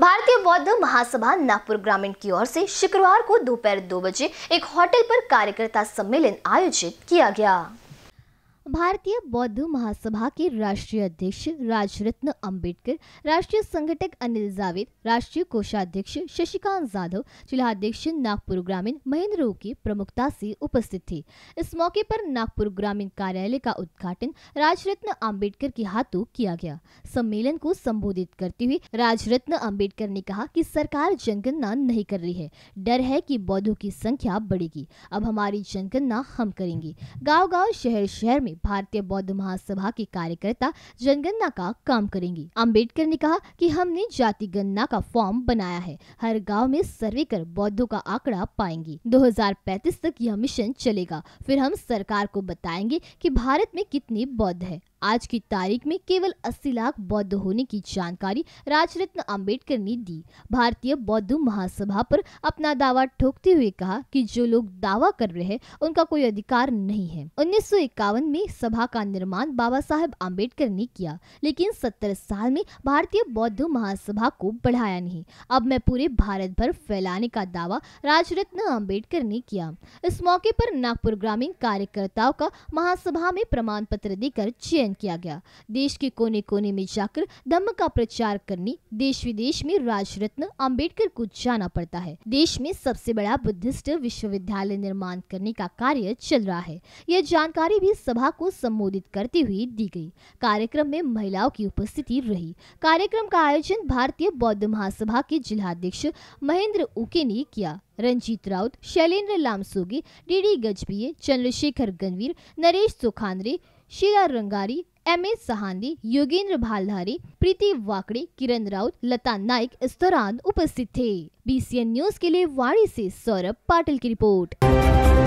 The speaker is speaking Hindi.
भारतीय बौद्ध महासभा नागपुर ग्रामीण की ओर से शुक्रवार को दोपहर दो बजे एक होटल पर कार्यकर्ता सम्मेलन आयोजित किया गया भारतीय बौद्ध महासभा के राष्ट्रीय अध्यक्ष राजरत्न अंबेडकर राष्ट्रीय संगठक अनिल जावेद राष्ट्रीय कोषाध्यक्ष शशिकांत जाधव जिलाध्यक्ष नागपुर ग्रामीण महेंद्र की प्रमुखता से उपस्थित थे इस मौके पर नागपुर ग्रामीण कार्यालय का उद्घाटन राजरत्न अंबेडकर के हाथों किया गया सम्मेलन को संबोधित करते हुए राजरत्न अम्बेडकर ने कहा की सरकार जनगणना नहीं कर रही है डर है की बौद्धों की संख्या बढ़ेगी अब हमारी जनगणना हम करेंगे गाँव गाँव शहर शहर में भारतीय बौद्ध महासभा की कार्यकर्ता जनगणना का काम करेंगी अम्बेडकर ने कहा कि हमने जाति गणना का फॉर्म बनाया है हर गांव में सर्वे कर बौद्धों का आंकड़ा पाएंगी 2035 तक यह मिशन चलेगा फिर हम सरकार को बताएंगे कि भारत में कितने बौद्ध है आज की तारीख में केवल 80 लाख बौद्ध होने की जानकारी राजरत्न अंबेडकर ने दी भारतीय बौद्ध महासभा पर अपना दावा ठोकते हुए कहा कि जो लोग दावा कर रहे हैं उनका कोई अधिकार नहीं है उन्नीस में सभा का निर्माण बाबा साहेब अम्बेडकर ने किया लेकिन सत्तर साल में भारतीय बौद्ध महासभा को बढ़ाया नहीं अब मैं पूरे भारत भर फैलाने का दावा राजरत्न अम्बेडकर ने किया इस मौके पर नागपुर ग्रामीण कार्यकर्ताओं का महासभा में प्रमाण पत्र देकर चयन चयन किया गया देश के कोने कोने में जाकर धम्म का प्रचार करने देश विदेश में राज रत्न अम्बेडकर को जाना पड़ता है देश में सबसे बड़ा बुद्धिस्ट विश्वविद्यालय निर्माण करने का कार्य चल रहा है यह जानकारी भी सभा को संबोधित करते हुए दी गई कार्यक्रम में महिलाओं की उपस्थिति रही कार्यक्रम का आयोजन भारतीय बौद्ध महासभा के जिलाध्यक्ष महेंद्र उके ने किया Ranjit Raut Shailendra Lamsogi D D Gajbiye Chandrashekhar Ganvir Naresh Sukhanare Sheela Rangari M S Sahani Yogendra Bhaldhari Preeti Wakade Kiran Raut Lata Naik इस दौरान उपस्थित थे बीसीएन न्यूज के लिए वाणी से सौरभ पाटिल की रिपोर्ट